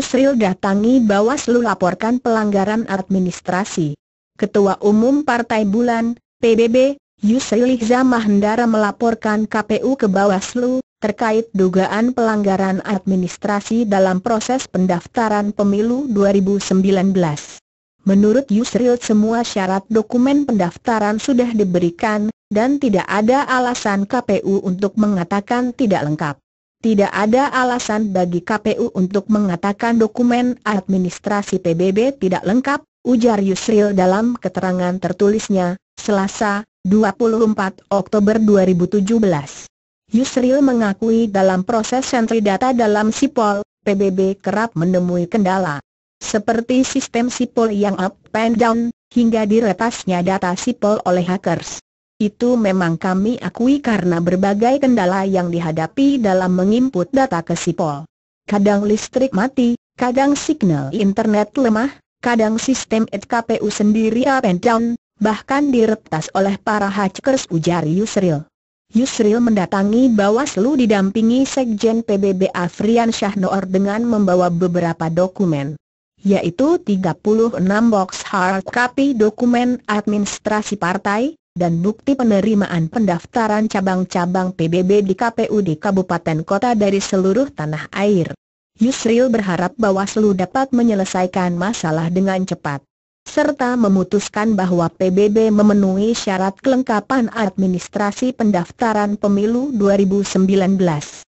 Yusril datangi Bawaslu laporkan pelanggaran administrasi. Ketua Umum Partai Bulan, PBB, Yusril Ihzama Hendara melaporkan KPU ke Bawaslu, terkait dugaan pelanggaran administrasi dalam proses pendaftaran pemilu 2019. Menurut Yusril semua syarat dokumen pendaftaran sudah diberikan, dan tidak ada alasan KPU untuk mengatakan tidak lengkap tidak ada alasan bagi KPU untuk mengatakan dokumen administrasi PBB tidak lengkap, ujar Yusril dalam keterangan tertulisnya, Selasa, 24 Oktober 2017. Yusril mengakui dalam proses sentri data dalam SIPOL, PBB kerap menemui kendala. Seperti sistem SIPOL yang up and down, hingga diretasnya data SIPOL oleh hackers. Itu memang kami akui karena berbagai kendala yang dihadapi dalam mengimput data ke Sipol. Kadang listrik mati, kadang signal internet lemah, kadang sistem KPU sendiri up and down, bahkan diretas oleh para hackers ujar Yusril. Yusril mendatangi Bawaslu didampingi Sekjen PBB Afrian Syahnoor dengan membawa beberapa dokumen yaitu 36 box hard copy dokumen administrasi partai, dan bukti penerimaan pendaftaran cabang-cabang PBB di KPU di Kabupaten Kota dari seluruh tanah air. Yusril berharap Bawaslu dapat menyelesaikan masalah dengan cepat serta memutuskan bahwa PBB memenuhi syarat kelengkapan administrasi pendaftaran pemilu 2019.